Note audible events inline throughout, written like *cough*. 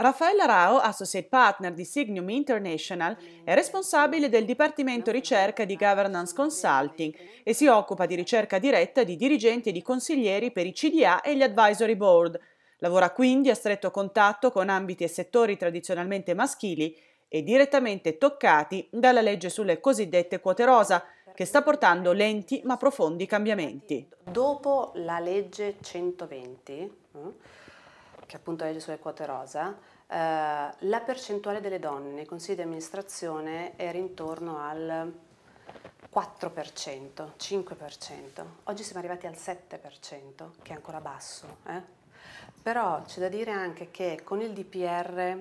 Raffaella Rao, associate partner di Signum International, è responsabile del Dipartimento Ricerca di Governance Consulting e si occupa di ricerca diretta di dirigenti e di consiglieri per i CDA e gli advisory board. Lavora quindi a stretto contatto con ambiti e settori tradizionalmente maschili e direttamente toccati dalla legge sulle cosiddette quote rosa, che sta portando lenti ma profondi cambiamenti. Dopo la legge 120, che appunto legge sulle quote rosa, eh, la percentuale delle donne nei consigli di amministrazione era intorno al 4%, 5%. Oggi siamo arrivati al 7%, che è ancora basso. Eh? Però c'è da dire anche che con il DPR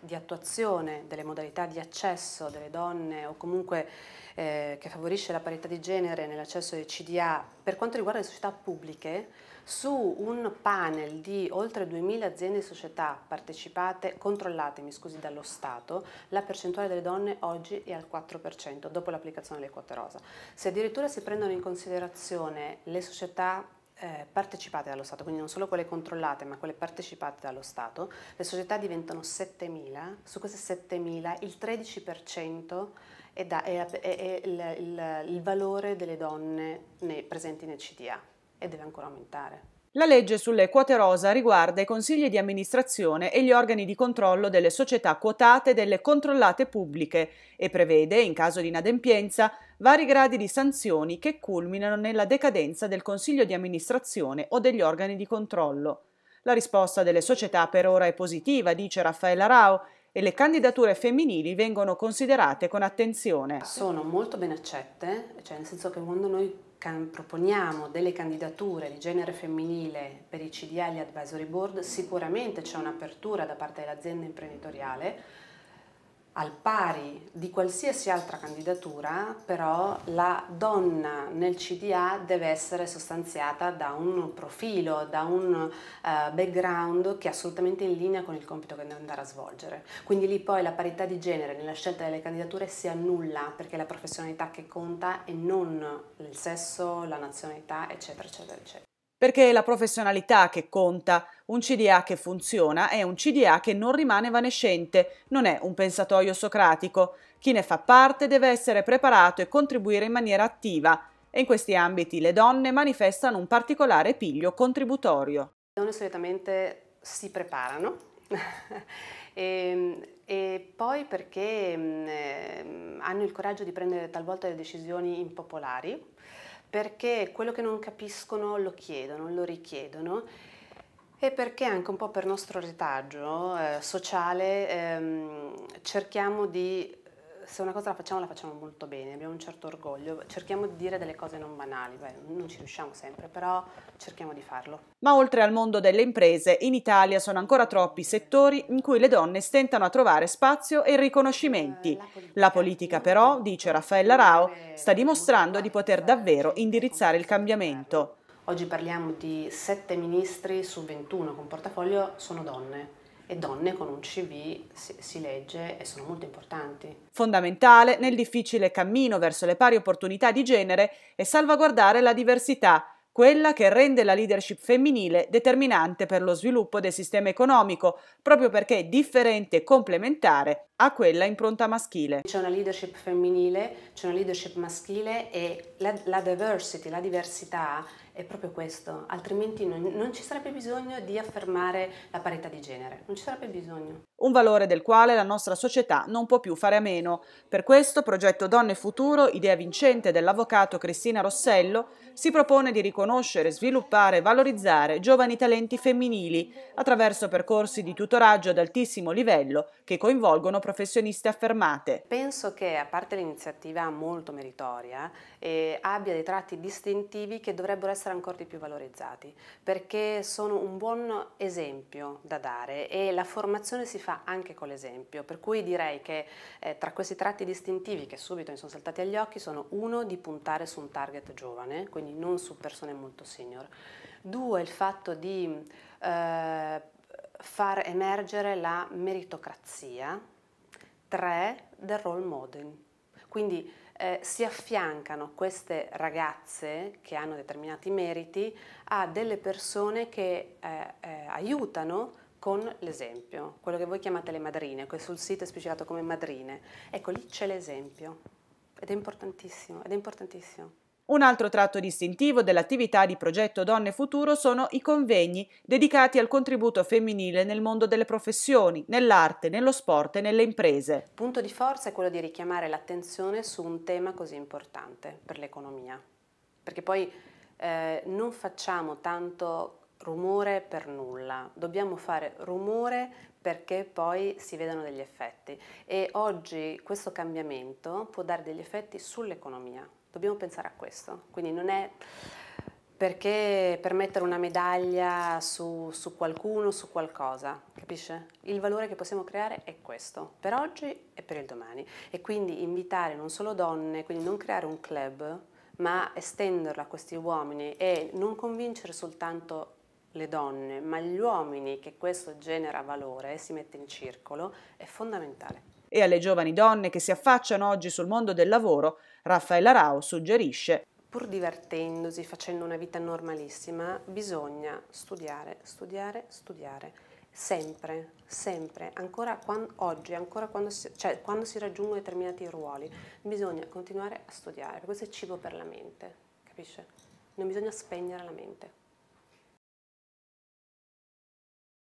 di attuazione delle modalità di accesso delle donne o comunque eh, che favorisce la parità di genere nell'accesso ai CDA per quanto riguarda le società pubbliche su un panel di oltre 2000 aziende e società partecipate, controllate scusi, dallo Stato, la percentuale delle donne oggi è al 4% dopo l'applicazione dell'equatorosa. Se addirittura si prendono in considerazione le società eh, partecipate dallo Stato, quindi non solo quelle controllate ma quelle partecipate dallo Stato, le società diventano 7.000, su queste 7.000 il 13% è, da, è, è, è il, il, il valore delle donne nei, presenti nel CDA e deve ancora aumentare. La legge sulle quote rosa riguarda i consigli di amministrazione e gli organi di controllo delle società quotate e delle controllate pubbliche e prevede, in caso di inadempienza, vari gradi di sanzioni che culminano nella decadenza del consiglio di amministrazione o degli organi di controllo. La risposta delle società per ora è positiva, dice Raffaella Rao, e le candidature femminili vengono considerate con attenzione. Sono molto ben accette, cioè nel senso che quando noi can- proponiamo delle candidature di genere femminile per i CDL Advisory Board, sicuramente c'è un'apertura da parte dell'azienda imprenditoriale al pari di qualsiasi altra candidatura, però la donna nel CDA deve essere sostanziata da un profilo, da un uh, background che è assolutamente in linea con il compito che deve andare a svolgere. Quindi lì poi la parità di genere nella scelta delle candidature si annulla perché è la professionalità che conta e non il sesso, la nazionalità, eccetera, eccetera, eccetera perché è la professionalità che conta. Un CDA che funziona è un CDA che non rimane evanescente, non è un pensatoio socratico. Chi ne fa parte deve essere preparato e contribuire in maniera attiva. E in questi ambiti le donne manifestano un particolare piglio contributorio. Le donne solitamente si preparano *laughs* e, ehm, e, poi perché mh, mm, ehm, hanno il coraggio di prendere talvolta delle decisioni impopolari perché quello che non capiscono lo chiedono, lo richiedono e perché anche un po' per nostro retaggio eh, sociale ehm, cerchiamo di se una cosa la facciamo la facciamo molto bene, abbiamo un certo orgoglio, cerchiamo di dire delle cose non banali, Beh, non ci riusciamo sempre, però cerchiamo di farlo. Ma oltre al mondo delle imprese, in Italia sono ancora troppi settori in cui le donne stentano a trovare spazio e riconoscimenti. La politica, la politica però, dice Raffaella Rao, sta dimostrando di poter davvero indirizzare il cambiamento. Oggi parliamo di 7 ministri su 21 con portafoglio sono donne e donne con un CV si, si legge e sono molto importanti. Fondamentale nel difficile cammino verso le pari opportunità di genere è salvaguardare la diversità quella che rende la leadership femminile determinante per lo sviluppo del sistema economico, proprio perché è differente e complementare a quella impronta maschile. C'è una leadership femminile, c'è una leadership maschile e la, la, diversity, la diversità è proprio questo, altrimenti non, non ci sarebbe bisogno di affermare la parità di genere, non ci sarebbe bisogno. Un valore del quale la nostra società non può più fare a meno. Per questo progetto Donne Futuro, idea vincente dell'avvocato Cristina Rossello, si propone di riconoscere, sviluppare e valorizzare giovani talenti femminili attraverso percorsi di tutoraggio ad altissimo livello che coinvolgono professioniste affermate. Penso che, a parte l'iniziativa molto meritoria, eh, abbia dei tratti distintivi che dovrebbero essere ancora di più valorizzati, perché sono un buon esempio da dare e la formazione si fa anche con l'esempio, per cui direi che eh, tra questi tratti distintivi che subito mi sono saltati agli occhi sono uno di puntare su un target giovane, quindi non su persone molto senior, due il fatto di eh, far emergere la meritocrazia 3 del role modeling. Quindi eh, si affiancano queste ragazze che hanno determinati meriti a delle persone che eh, eh, aiutano con l'esempio, quello che voi chiamate le madrine, che sul sito è specificato come madrine. Ecco, lì c'è l'esempio ed è importantissimo, ed è importantissimo. Un altro tratto distintivo dell'attività di Progetto Donne Futuro sono i convegni dedicati al contributo femminile nel mondo delle professioni, nell'arte, nello sport e nelle imprese. Il punto di forza è quello di richiamare l'attenzione su un tema così importante per l'economia, perché poi eh, non facciamo tanto rumore per nulla, dobbiamo fare rumore perché poi si vedano degli effetti e oggi questo cambiamento può dare degli effetti sull'economia, Dobbiamo pensare a questo, quindi non è perché per mettere una medaglia su, su, qualcuno, su qualcosa, capisce? Il valore che possiamo creare è questo, per oggi e per il domani. E quindi invitare non solo donne, quindi non creare un club, ma estenderlo a questi uomini e non convincere soltanto le donne, ma gli uomini che questo genera valore, e si mette in circolo, è fondamentale. E alle giovani donne che si affacciano oggi sul mondo del lavoro, Raffaella Rao suggerisce Pur divertendosi, facendo una vita normalissima, bisogna studiare, studiare, studiare. Sempre, sempre, ancora quando, oggi, ancora quando si, cioè, quando si raggiungono determinati ruoli, bisogna continuare a studiare, questo è cibo per la mente, capisce? Non bisogna spegnere la mente.